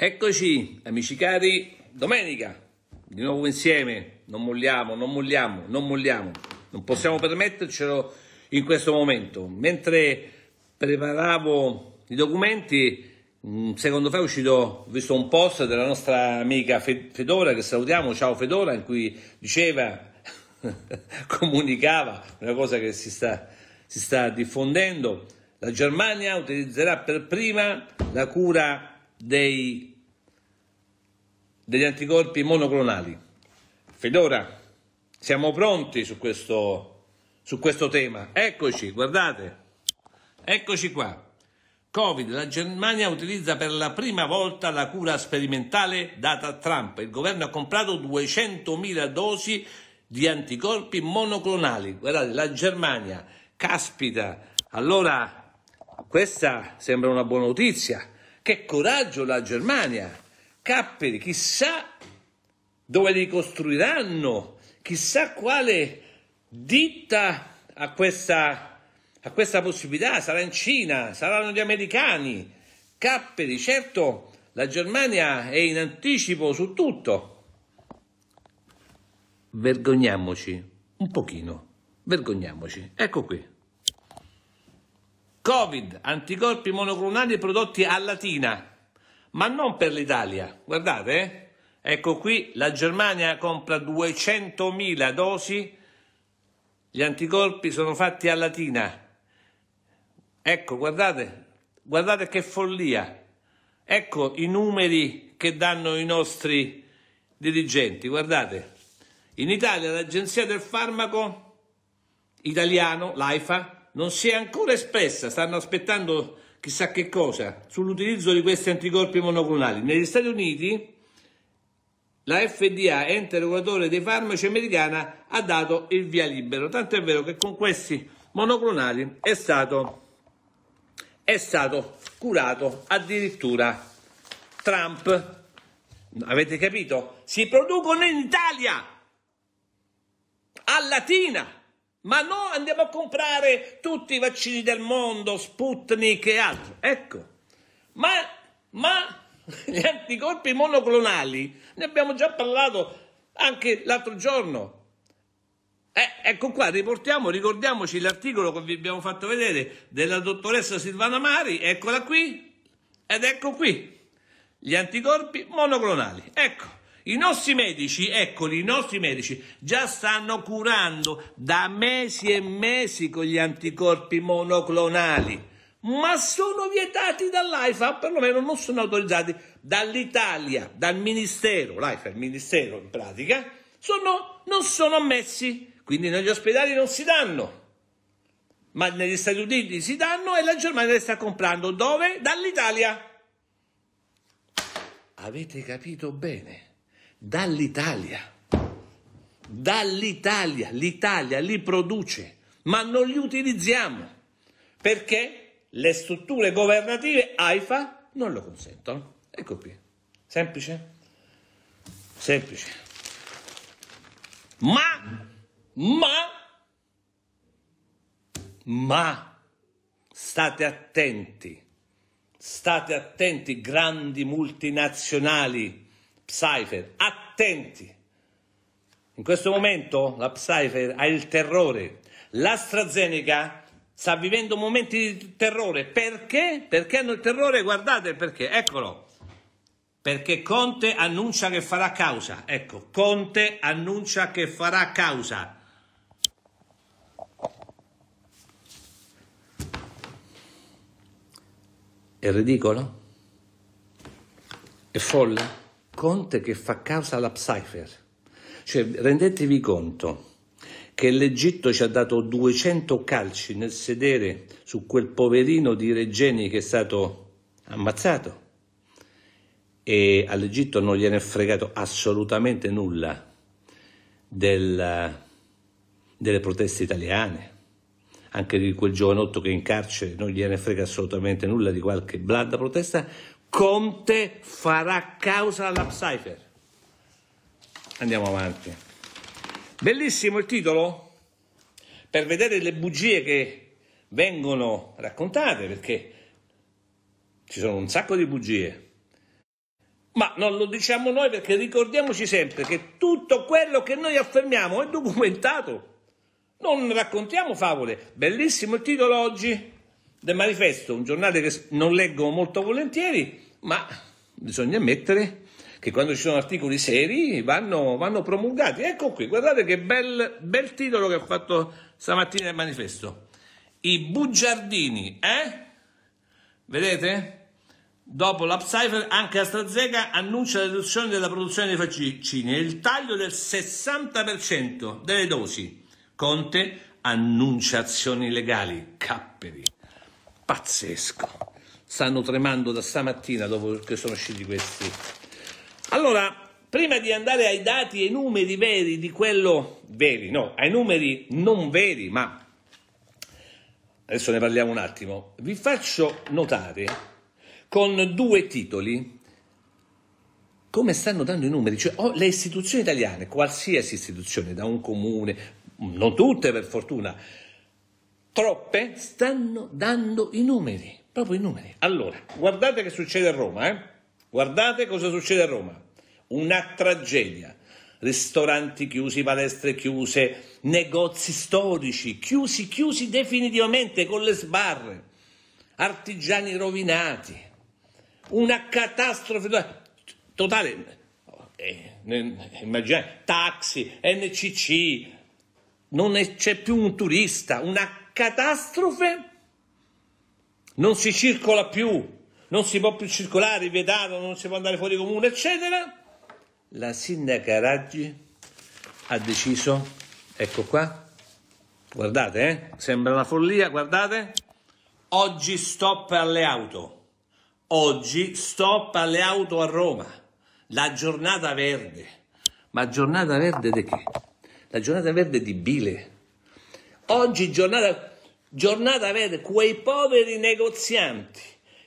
Eccoci, amici cari, domenica, di nuovo insieme, non molliamo, non molliamo, non molliamo, non possiamo permettercelo in questo momento. Mentre preparavo i documenti, un secondo fa è uscito, ho visto un post della nostra amica Fedora, che salutiamo, ciao Fedora, in cui diceva, comunicava, una cosa che si sta, si sta diffondendo, la Germania utilizzerà per prima la cura dei, degli anticorpi monoclonali. Fedora, siamo pronti su questo, su questo tema. Eccoci, guardate, eccoci qua. Covid, la Germania utilizza per la prima volta la cura sperimentale data a Trump. Il governo ha comprato 200.000 dosi di anticorpi monoclonali. Guardate, la Germania, caspita, allora questa sembra una buona notizia. Che coraggio la Germania! Capperi, chissà dove li costruiranno, chissà quale ditta a questa, a questa possibilità, sarà in Cina, saranno gli americani. Capperi, certo, la Germania è in anticipo su tutto. Vergogniamoci un pochino, vergogniamoci. Ecco qui. Covid, anticorpi monoclonali prodotti a Latina, ma non per l'Italia. Guardate, eh? ecco qui la Germania compra 200.000 dosi, gli anticorpi sono fatti a Latina. Ecco, guardate, guardate che follia. Ecco i numeri che danno i nostri dirigenti, guardate. In Italia l'Agenzia del Farmaco italiano, l'AIFA, non si è ancora espressa, stanno aspettando chissà che cosa sull'utilizzo di questi anticorpi monoclonali. Negli Stati Uniti la FDA, ente regolatore dei farmaci americana, ha dato il via libero. Tanto è vero che con questi monoclonali è stato, è stato curato addirittura Trump. Avete capito? Si producono in Italia, a Latina ma no, andiamo a comprare tutti i vaccini del mondo, Sputnik e altro. Ecco, ma, ma gli anticorpi monoclonali, ne abbiamo già parlato anche l'altro giorno. Eh, ecco qua, riportiamo, ricordiamoci l'articolo che vi abbiamo fatto vedere della dottoressa Silvana Mari, eccola qui, ed ecco qui, gli anticorpi monoclonali. Ecco, i nostri medici, eccoli, i nostri medici già stanno curando da mesi e mesi con gli anticorpi monoclonali, ma sono vietati dall'AIFA, perlomeno non sono autorizzati dall'Italia, dal Ministero, l'AIFA è il Ministero in pratica, sono, non sono ammessi, quindi negli ospedali non si danno, ma negli Stati Uniti si danno e la Germania le sta comprando dove? Dall'Italia. Avete capito bene? dall'Italia. Dall'Italia, l'Italia li produce, ma non li utilizziamo perché le strutture governative AIFA non lo consentono. Ecco qui, semplice, semplice. Ma, ma, ma, state attenti, state attenti grandi multinazionali Psyfer, attenti! In questo momento la Psyfer ha il terrore, l'AstraZeneca sta vivendo momenti di terrore, perché? Perché hanno il terrore, guardate perché, eccolo, perché Conte annuncia che farà causa, ecco, Conte annuncia che farà causa. È ridicolo? È folle? Conte che fa causa alla Pfeiffer. Cioè, rendetevi conto che l'Egitto ci ha dato 200 calci nel sedere su quel poverino di Regeni che è stato ammazzato e all'Egitto non gliene è fregato assolutamente nulla del, delle proteste italiane, anche di quel giovanotto che è in carcere non gliene frega assolutamente nulla di qualche blanda protesta, Conte farà causa alla Pfeiffer. Andiamo avanti. Bellissimo il titolo per vedere le bugie che vengono raccontate, perché ci sono un sacco di bugie. Ma non lo diciamo noi perché ricordiamoci sempre che tutto quello che noi affermiamo è documentato. Non raccontiamo favole. Bellissimo il titolo oggi del manifesto, un giornale che non leggo molto volentieri, ma bisogna ammettere che quando ci sono articoli seri vanno, vanno promulgati. Ecco qui, guardate che bel, bel titolo che ha fatto stamattina il manifesto. I bugiardini, eh? Vedete? Dopo l'upcycle anche AstraZeneca annuncia la riduzione della produzione dei vaccini e il taglio del 60% delle dosi. Conte annuncia azioni legali, capperi pazzesco. Stanno tremando da stamattina dopo che sono usciti questi. Allora, prima di andare ai dati e ai numeri veri di quello veri, no, ai numeri non veri, ma adesso ne parliamo un attimo, vi faccio notare con due titoli come stanno dando i numeri, cioè oh, le istituzioni italiane, qualsiasi istituzione, da un comune, non tutte per fortuna, troppe, stanno dando i numeri, proprio i numeri. Allora, guardate che succede a Roma, eh? guardate cosa succede a Roma, una tragedia. Ristoranti chiusi, palestre chiuse, negozi storici chiusi, chiusi definitivamente con le sbarre, artigiani rovinati, una catastrofe totale. Eh, immaginate, taxi, NCC, non c'è più un turista, una catastrofe non si circola più, non si può più circolare, vietato, non si può andare fuori comune, eccetera, la sindaca Raggi ha deciso, ecco qua, guardate, eh? sembra una follia, guardate, oggi stop alle auto, oggi stop alle auto a Roma, la giornata verde, ma giornata verde di che? La giornata verde di bile Oggi giornata, giornata vede quei poveri negozianti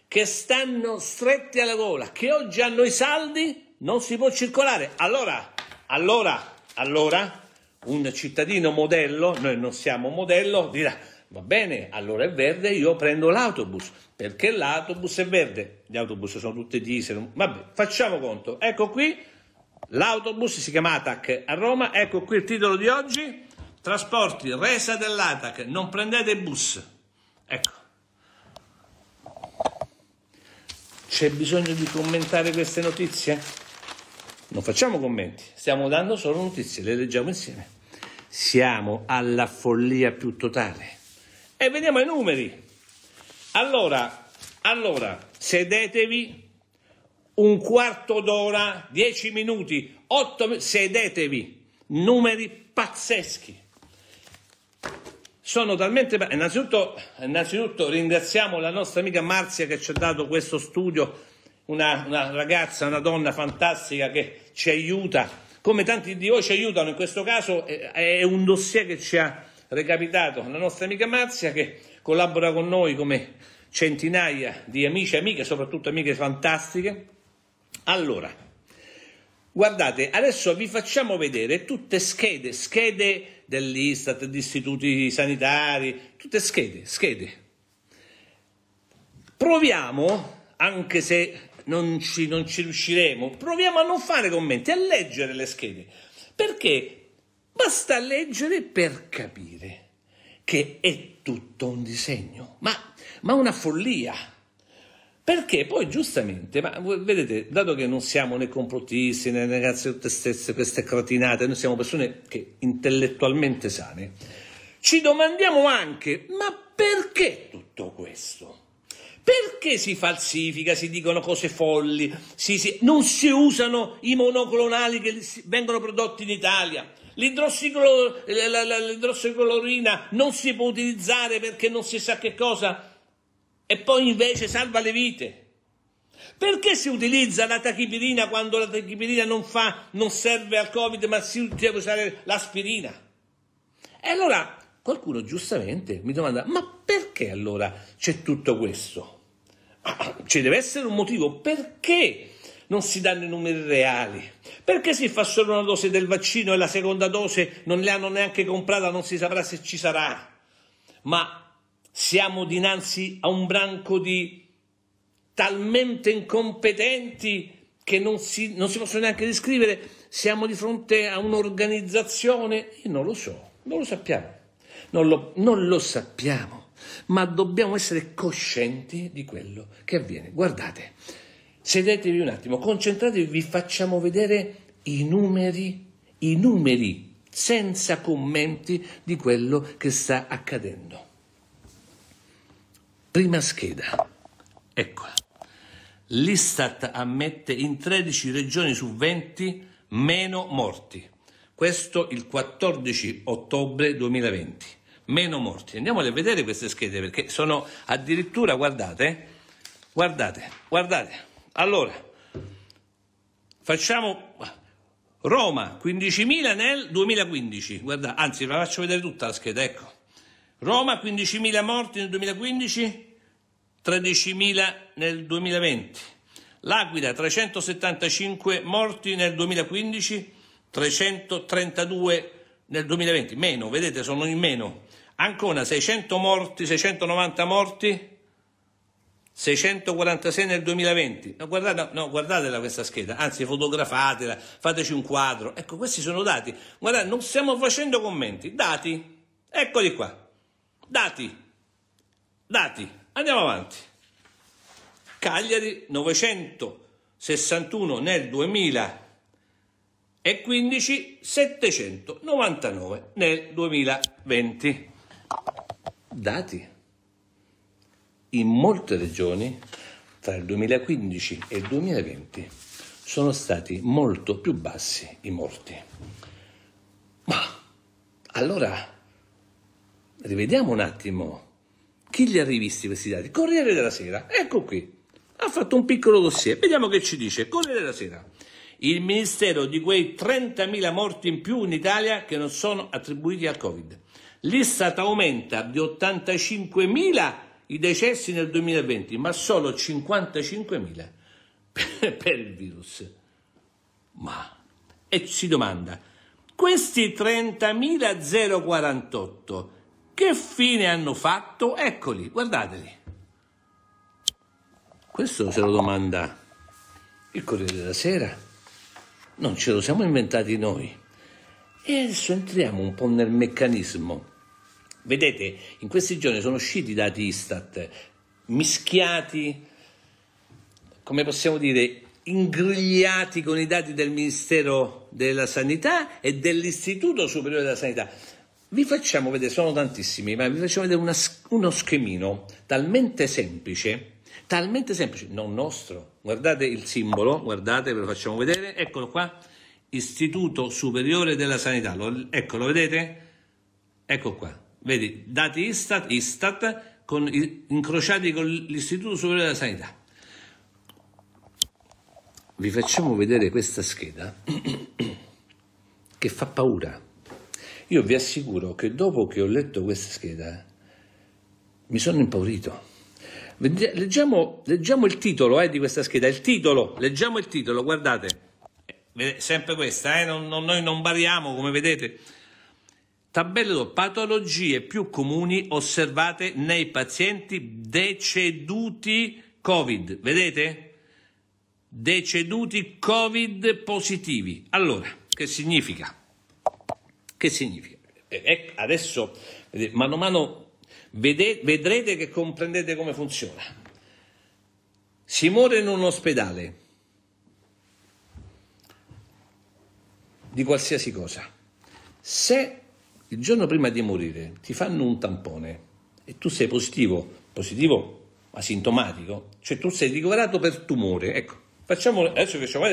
che stanno stretti alla gola, che oggi hanno i saldi, non si può circolare. Allora, allora, allora, un cittadino modello, noi non siamo modello, dirà va bene, allora è verde, io prendo l'autobus, perché l'autobus è verde, gli autobus sono tutti diesel, vabbè, facciamo conto, ecco qui, l'autobus si chiama ATAC a Roma, ecco qui il titolo di oggi, Trasporti, resa dell'ATAC, non prendete bus. Ecco. C'è bisogno di commentare queste notizie? Non facciamo commenti, stiamo dando solo notizie, le leggiamo insieme. Siamo alla follia più totale. E veniamo ai numeri. Allora, allora, sedetevi un quarto d'ora, dieci minuti, otto, sedetevi. Numeri pazzeschi sono talmente... Innanzitutto, innanzitutto ringraziamo la nostra amica Marzia che ci ha dato questo studio, una, una ragazza, una donna fantastica che ci aiuta, come tanti di voi ci aiutano, in questo caso è, è un dossier che ci ha recapitato la nostra amica Marzia che collabora con noi come centinaia di amici e amiche, soprattutto amiche fantastiche. Allora, Guardate, adesso vi facciamo vedere tutte schede, schede dell'Istat, di istituti sanitari, tutte schede, schede. Proviamo, anche se non ci, non ci riusciremo, proviamo a non fare commenti, a leggere le schede, perché basta leggere per capire che è tutto un disegno, ma, ma una follia. Perché poi giustamente, ma vedete, dato che non siamo né complottisti né ragazzi tutte stesse queste cretinate, noi siamo persone che intellettualmente sane, ci domandiamo anche, ma perché tutto questo? Perché si falsifica, si dicono cose folli, si, si, non si usano i monoclonali che vengono prodotti in Italia, l'idrossiclorina non si può utilizzare perché non si sa che cosa e poi invece salva le vite. Perché si utilizza la tachipirina quando la tachipirina non, fa, non serve al Covid ma si deve usare l'aspirina? E allora qualcuno giustamente mi domanda, ma perché allora c'è tutto questo? Ah, ci deve essere un motivo, perché non si danno i numeri reali? Perché si fa solo una dose del vaccino e la seconda dose non l'hanno neanche comprata, non si saprà se ci sarà? Ma siamo dinanzi a un branco di talmente incompetenti che non si, non si possono neanche descrivere. Siamo di fronte a un'organizzazione, io non lo so, non lo sappiamo, non lo, non lo sappiamo, ma dobbiamo essere coscienti di quello che avviene. Guardate, sedetevi un attimo, concentratevi, vi facciamo vedere i numeri, i numeri senza commenti di quello che sta accadendo. Prima scheda. Eccola. L'Istat ammette in 13 regioni su 20 meno morti. Questo il 14 ottobre 2020. Meno morti. Andiamole a vedere queste schede perché sono addirittura, guardate, guardate, guardate. Allora, facciamo Roma, 15.000 nel 2015. Guardate, anzi, ve la faccio vedere tutta la scheda, ecco. Roma 15.000 morti nel 2015, 13.000 nel 2020. L'Aquila 375 morti nel 2015, 332 nel 2020. Meno, vedete, sono in meno. Ancona 600 morti, 690 morti, 646 nel 2020. No, guardate, no, guardatela questa scheda, anzi fotografatela, fateci un quadro. Ecco, questi sono dati. Guardate, non stiamo facendo commenti, dati. Eccoli qua. Dati. Dati. Andiamo avanti. Cagliari 961 nel 2015, 799 nel 2020. Dati. In molte regioni tra il 2015 e il 2020 sono stati molto più bassi i morti. Ma allora rivediamo un attimo chi gli ha rivisti questi dati. Corriere della Sera, ecco qui, ha fatto un piccolo dossier, vediamo che ci dice. Corriere della Sera, il ministero di quei 30.000 morti in più in Italia che non sono attribuiti al Covid. L'Istat aumenta di 85.000 i decessi nel 2020, ma solo 55.000 per, il virus. Ma, e si domanda, questi 30.048 che fine hanno fatto? Eccoli, guardateli. Questo se lo domanda il Corriere della Sera. Non ce lo siamo inventati noi. E adesso entriamo un po' nel meccanismo. Vedete, in questi giorni sono usciti i dati Istat mischiati, come possiamo dire, ingrigliati con i dati del Ministero della Sanità e dell'Istituto Superiore della Sanità vi facciamo vedere, sono tantissimi, ma vi facciamo vedere una, uno schemino talmente semplice, talmente semplice, non nostro. Guardate il simbolo, guardate, ve lo facciamo vedere, eccolo qua, Istituto Superiore della Sanità, lo, eccolo, vedete? Ecco qua, vedi, dati Istat, Istat con, incrociati con l'Istituto Superiore della Sanità. Vi facciamo vedere questa scheda che fa paura io vi assicuro che dopo che ho letto questa scheda mi sono impaurito. Leggiamo, leggiamo il titolo eh, di questa scheda, il titolo, leggiamo il titolo, guardate. Eh, sempre questa, eh? non, non, noi non variamo come vedete. Tabella 2. Patologie più comuni osservate nei pazienti deceduti Covid. Vedete? Deceduti Covid positivi. Allora, che significa? Che significa? adesso, mano a mano, vedrete che comprendete come funziona. Si muore in un ospedale di qualsiasi cosa. Se il giorno prima di morire ti fanno un tampone e tu sei positivo, positivo asintomatico, cioè tu sei ricoverato per tumore, ecco, facciamo, adesso facciamo,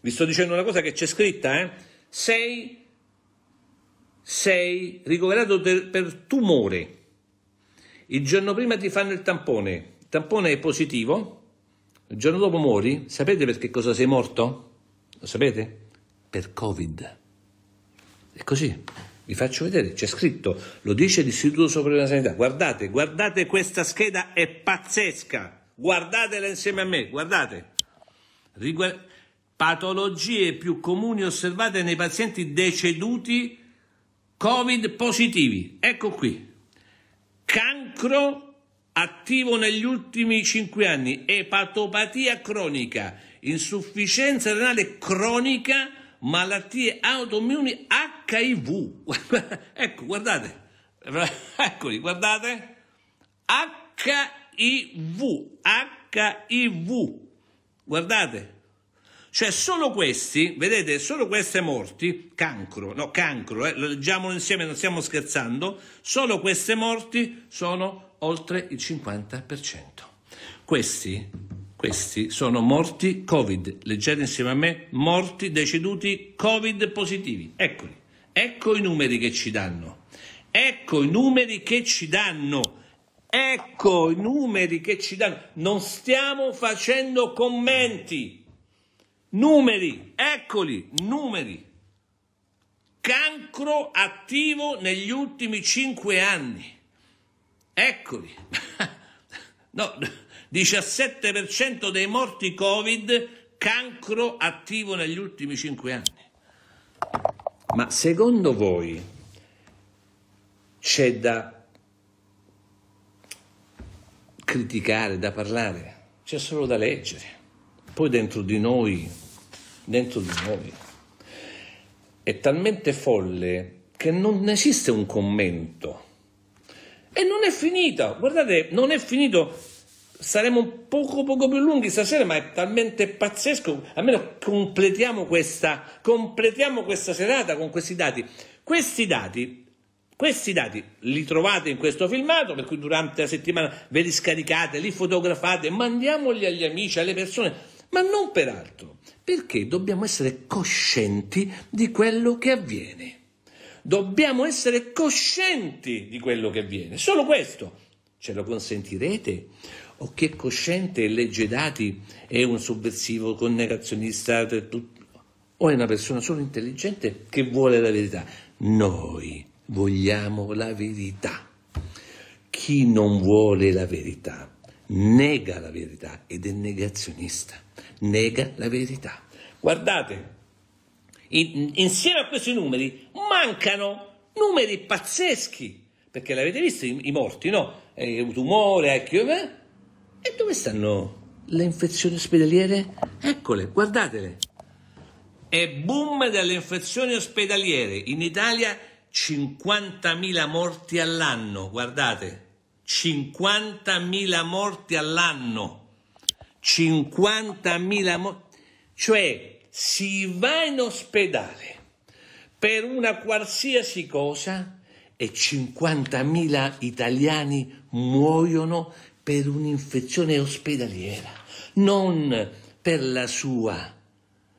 vi sto dicendo una cosa che c'è scritta, eh? sei sei ricoverato per, per tumore, il giorno prima ti fanno il tampone, il tampone è positivo, il giorno dopo muori, sapete perché cosa sei morto? Lo sapete? Per Covid. È così, vi faccio vedere, c'è scritto, lo dice l'Istituto Superiore della Sanità, guardate, guardate questa scheda, è pazzesca, guardatela insieme a me, guardate. Rigu- patologie più comuni osservate nei pazienti deceduti Covid positivi, ecco qui. Cancro attivo negli ultimi 5 anni, epatopatia cronica, insufficienza renale cronica, malattie autoimmuni HIV. ecco, guardate, eccoli, guardate, HIV, HIV, guardate, cioè solo questi, vedete, solo queste morti, cancro, no cancro, eh, leggiamolo insieme, non stiamo scherzando, solo queste morti sono oltre il 50%. Questi, questi sono morti Covid, leggete insieme a me, morti deceduti Covid positivi, eccoli, ecco i numeri che ci danno, ecco i numeri che ci danno. Ecco i numeri che ci danno. Non stiamo facendo commenti. Numeri, eccoli, numeri. Cancro attivo negli ultimi cinque anni. Eccoli. No, 17% dei morti Covid cancro attivo negli ultimi cinque anni. Ma secondo voi c'è da criticare, da parlare? C'è solo da leggere. Poi dentro di noi dentro di noi. È talmente folle che non esiste un commento. E non è finita, guardate, non è finito. Saremo un poco, poco più lunghi stasera, ma è talmente pazzesco. Almeno completiamo questa, completiamo questa serata con questi dati. Questi dati questi dati li trovate in questo filmato, per cui durante la settimana ve li scaricate, li fotografate, mandiamoli agli amici, alle persone, ma non per altro perché dobbiamo essere coscienti di quello che avviene. Dobbiamo essere coscienti di quello che avviene. Solo questo. Ce lo consentirete? O chi è cosciente e legge i dati è un sovversivo, con negazionista, o è una persona solo intelligente che vuole la verità? Noi vogliamo la verità. Chi non vuole la verità nega la verità ed è negazionista nega la verità. Guardate, in, insieme a questi numeri mancano numeri pazzeschi, perché l'avete visto i, i morti, no? Eh, tumore, ecco, eh? e dove stanno le infezioni ospedaliere? Eccole, guardatele. È boom delle infezioni ospedaliere. In Italia 50.000 morti all'anno, guardate, 50.000 morti all'anno. 50.000 morti, cioè si va in ospedale per una qualsiasi cosa e 50.000 italiani muoiono per un'infezione ospedaliera, non per la sua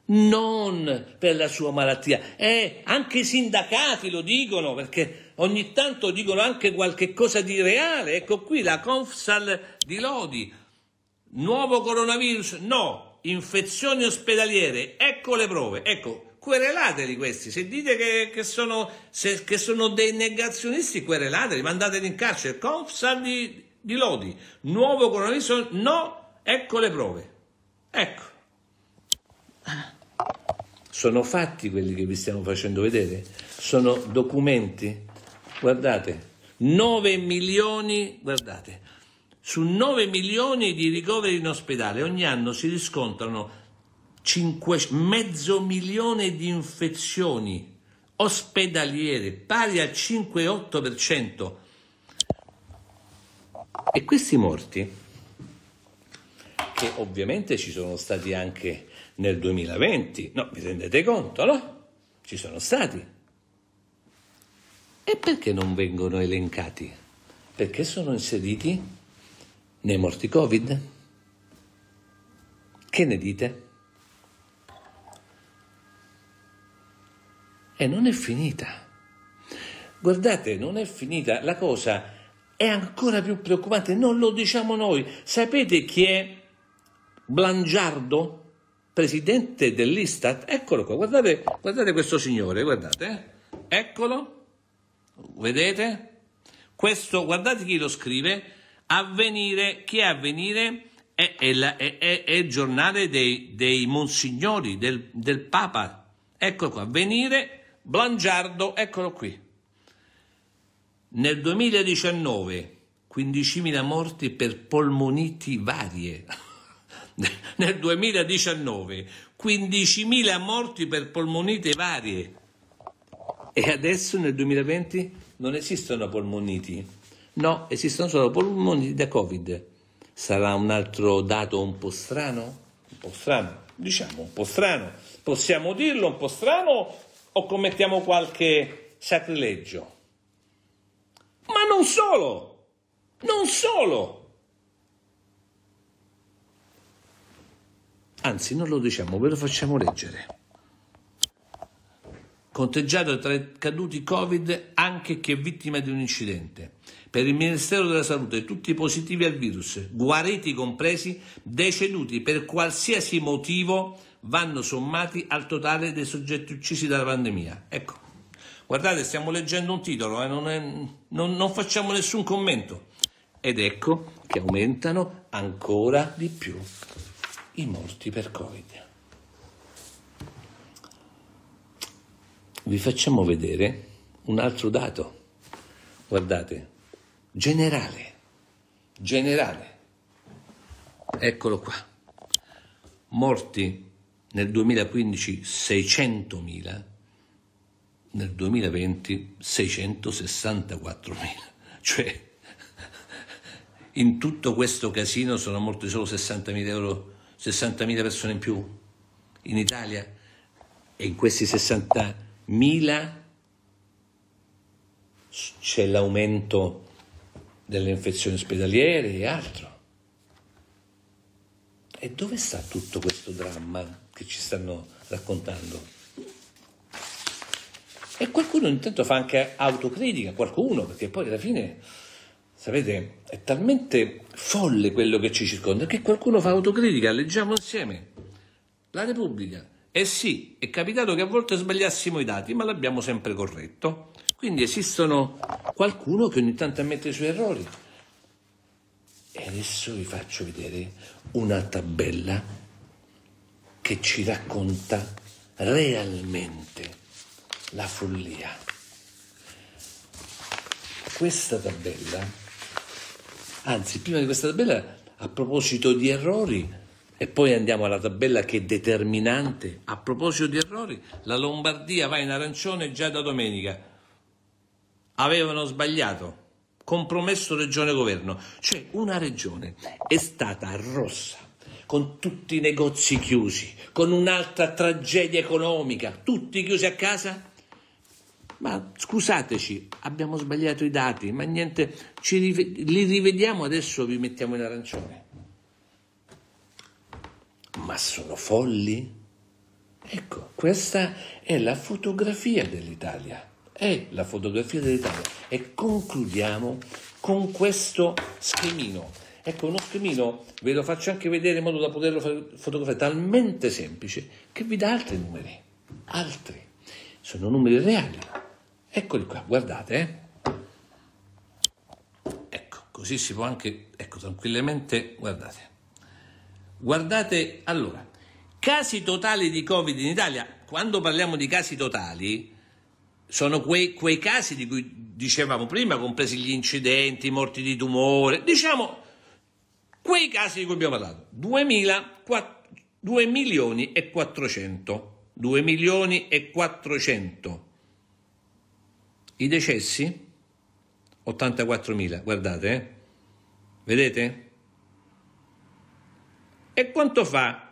non per la sua malattia. Eh, anche i sindacati lo dicono, perché ogni tanto dicono anche qualche cosa di reale. Ecco qui la Confsal di Lodi Nuovo coronavirus? No. Infezioni ospedaliere? Ecco le prove. Ecco, querelateli questi. Se dite che, che, sono, se, che sono, dei negazionisti, querelateli, mandateli in carcere. Confsal di, di Lodi. Nuovo coronavirus? No. Ecco le prove. Ecco. Sono fatti quelli che vi stiamo facendo vedere? Sono documenti? Guardate, 9 milioni, guardate, su 9 milioni di ricoveri in ospedale ogni anno si riscontrano 5, mezzo milione di infezioni ospedaliere, pari al 5-8%. E questi morti, che ovviamente ci sono stati anche nel 2020, no, vi rendete conto, no? Ci sono stati. E perché non vengono elencati? Perché sono inseriti nei morti Covid? Che ne dite? E non è finita. Guardate, non è finita. La cosa è ancora più preoccupante. Non lo diciamo noi. Sapete chi è Blangiardo? presidente dell'Istat, eccolo qua, guardate, guardate questo signore, guardate, eh. eccolo, vedete? Questo, guardate chi lo scrive, Avvenire, chi è avvenire? È, è, la, è, è il giornale dei, dei monsignori, del, del, Papa. Eccolo qua, avvenire, Blangiardo, eccolo qui. Nel 2019, 15.000 morti per polmoniti varie. Nel 2019, 15.000 morti per polmonite varie. E adesso nel 2020 non esistono polmoniti. No, esistono solo polmoni da Covid. Sarà un altro dato un po' strano? Un po' strano, diciamo un po' strano. Possiamo dirlo un po' strano o commettiamo qualche sacrilegio? Ma non solo! Non solo! Anzi, non lo diciamo, ve lo facciamo leggere conteggiato tra i caduti Covid anche chi è vittima di un incidente. Per il Ministero della Salute tutti i positivi al virus, guariti compresi, deceduti per qualsiasi motivo, vanno sommati al totale dei soggetti uccisi dalla pandemia. Ecco, guardate, stiamo leggendo un titolo, eh? non, è, non, non facciamo nessun commento. Ed ecco che aumentano ancora di più i morti per Covid. vi facciamo vedere un altro dato, guardate, generale, generale, eccolo qua, morti nel 2015 600.000, nel 2020 664.000, cioè in tutto questo casino sono morti solo 60.000 euro, 60.000 persone in più in Italia e in questi 60 anni mila c'è l'aumento delle infezioni ospedaliere e altro. E dove sta tutto questo dramma che ci stanno raccontando? E qualcuno intanto fa anche autocritica, qualcuno, perché poi alla fine, sapete, è talmente folle quello che ci circonda che qualcuno fa autocritica, leggiamo insieme. La Repubblica, eh sì, è capitato che a volte sbagliassimo i dati, ma l'abbiamo sempre corretto. Quindi esistono qualcuno che ogni tanto ammette i suoi errori. E adesso vi faccio vedere una tabella che ci racconta realmente la follia. Questa tabella, anzi prima di questa tabella, a proposito di errori, e poi andiamo alla tabella che è determinante. A proposito di errori, la Lombardia va in arancione già da domenica. Avevano sbagliato, compromesso regione-governo. Cioè una regione è stata rossa, con tutti i negozi chiusi, con un'altra tragedia economica, tutti chiusi a casa. Ma scusateci, abbiamo sbagliato i dati, ma niente, ci, li rivediamo adesso, vi mettiamo in arancione ma sono folli? Ecco, questa è la fotografia dell'Italia, è la fotografia dell'Italia e concludiamo con questo schemino. Ecco, uno schemino ve lo faccio anche vedere in modo da poterlo fotografare, talmente semplice che vi dà altri numeri, altri. Sono numeri reali. Eccoli qua, guardate. Eh? Ecco, così si può anche, ecco, tranquillamente, guardate, Guardate, allora, casi totali di Covid in Italia, quando parliamo di casi totali, sono quei, quei casi di cui dicevamo prima, compresi gli incidenti, morti di tumore, diciamo quei casi di cui abbiamo parlato, 2 milioni e 400, 2 milioni e 400. I decessi? 84.000, guardate, eh? vedete? E quanto fa?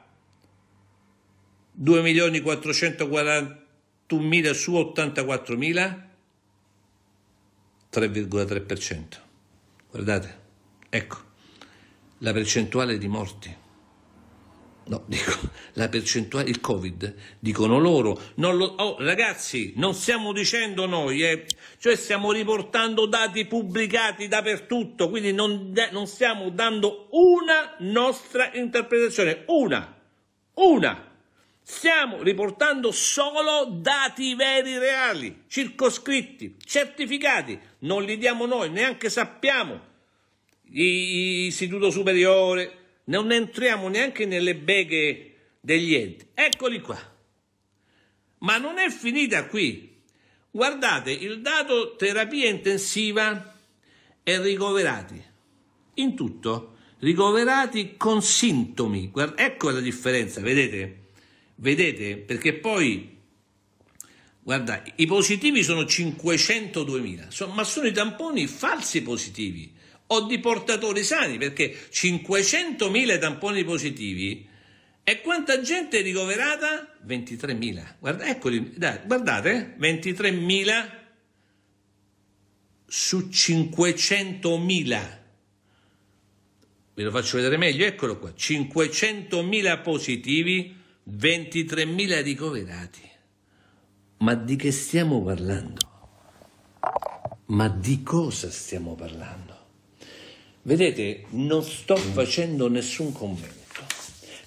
2.441.000 su 84.000? 3,3%. Guardate, ecco, la percentuale di morti no, dico, la percentuale, il Covid, dicono loro, non lo, oh, ragazzi, non stiamo dicendo noi, eh, cioè stiamo riportando dati pubblicati dappertutto, quindi non, non stiamo dando una nostra interpretazione, una, una. Stiamo riportando solo dati veri, reali, circoscritti, certificati, non li diamo noi, neanche sappiamo. I, istituto superiore, non entriamo neanche nelle beghe degli enti. Eccoli qua. Ma non è finita qui. Guardate, il dato terapia intensiva e ricoverati. In tutto, ricoverati con sintomi. Guarda, ecco la differenza, vedete? Vedete? Perché poi, guarda, i positivi sono 502.000, ma sono i tamponi falsi positivi o di portatori sani, perché 500.000 tamponi positivi e quanta gente è ricoverata? 23.000. Guarda, eccoli, dai, guardate, 23.000 eh, su 500.000. Ve lo faccio vedere meglio, eccolo qua, 500.000 positivi, 23.000 ricoverati. Ma di che stiamo parlando? Ma di cosa stiamo parlando? Vedete, non sto facendo nessun commento,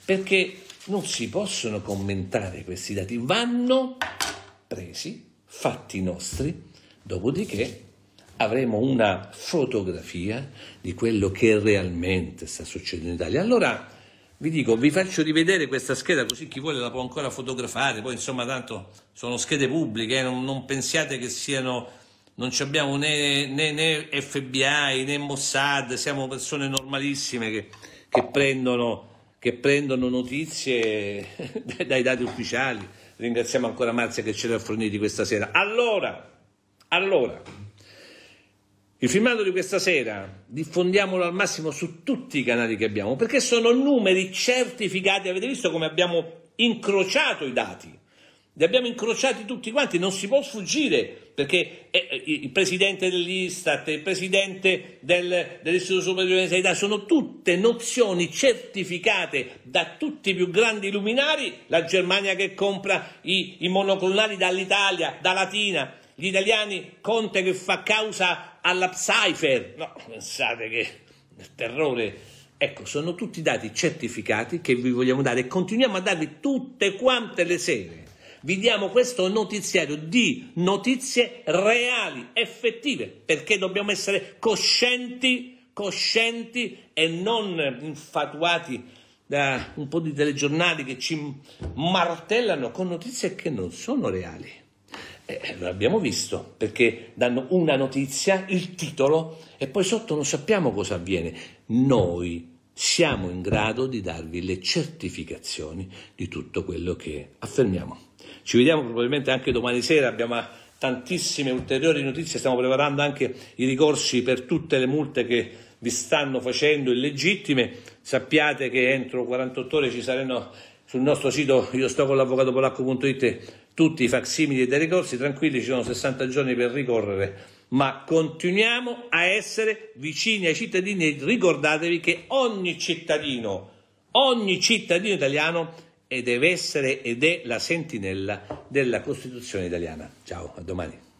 perché non si possono commentare questi dati, vanno presi, fatti nostri, dopodiché avremo una fotografia di quello che realmente sta succedendo in Italia. Allora vi dico, vi faccio rivedere questa scheda così chi vuole la può ancora fotografare, poi insomma tanto sono schede pubbliche, eh? non, non pensiate che siano non abbiamo né, né, né, FBI né Mossad, siamo persone normalissime che, che, prendono, che prendono, notizie dai dati ufficiali. Ringraziamo ancora Marzia che ce l'ha forniti questa sera. Allora, allora, il filmato di questa sera diffondiamolo al massimo su tutti i canali che abbiamo, perché sono numeri certificati. Avete visto come abbiamo incrociato i dati? Li abbiamo incrociati tutti quanti, non si può sfuggire, perché eh, eh, il presidente dell'Istat, il presidente del, dell'Istituto Superiore di Sanità, sono tutte nozioni certificate da tutti i più grandi luminari, la Germania che compra i, i monoclonali dall'Italia, da Latina, gli italiani Conte che fa causa alla Pfeiffer, no, pensate che terrore. Ecco, sono tutti dati certificati che vi vogliamo dare e continuiamo a darvi tutte quante le sere vi diamo questo notiziario di notizie reali, effettive, perché dobbiamo essere coscienti, coscienti e non infatuati da un po' di telegiornali che ci martellano con notizie che non sono reali. Eh, eh abbiamo visto, perché danno una notizia, il titolo, e poi sotto non sappiamo cosa avviene. Noi siamo in grado di darvi le certificazioni di tutto quello che affermiamo. Ci vediamo probabilmente anche domani sera, abbiamo tantissime ulteriori notizie, stiamo preparando anche i ricorsi per tutte le multe che vi stanno facendo illegittime. Sappiate che entro 48 ore ci saranno sul nostro sito io sto con l'avvocato polacco.it tutti i facsimili dei ricorsi, tranquilli, ci sono 60 giorni per ricorrere, ma continuiamo a essere vicini ai cittadini e ricordatevi che ogni cittadino, ogni cittadino italiano e deve essere ed è la sentinella della Costituzione italiana. Ciao, a domani.